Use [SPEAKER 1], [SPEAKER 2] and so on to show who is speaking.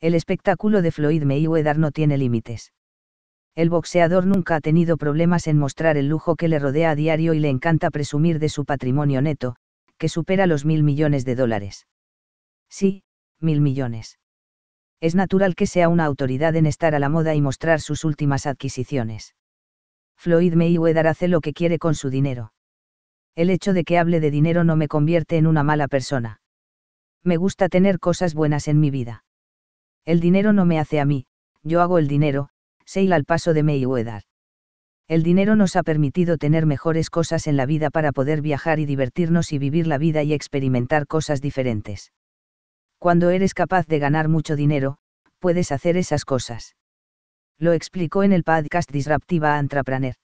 [SPEAKER 1] El espectáculo de Floyd Mayweather no tiene límites. El boxeador nunca ha tenido problemas en mostrar el lujo que le rodea a diario y le encanta presumir de su patrimonio neto, que supera los mil millones de dólares. Sí, mil millones. Es natural que sea una autoridad en estar a la moda y mostrar sus últimas adquisiciones. Floyd Mayweather hace lo que quiere con su dinero. El hecho de que hable de dinero no me convierte en una mala persona. Me gusta tener cosas buenas en mi vida. El dinero no me hace a mí, yo hago el dinero, Seil al paso de Mayweather. El dinero nos ha permitido tener mejores cosas en la vida para poder viajar y divertirnos y vivir la vida y experimentar cosas diferentes. Cuando eres capaz de ganar mucho dinero, puedes hacer esas cosas. Lo explicó en el podcast Disruptiva Entrepreneur.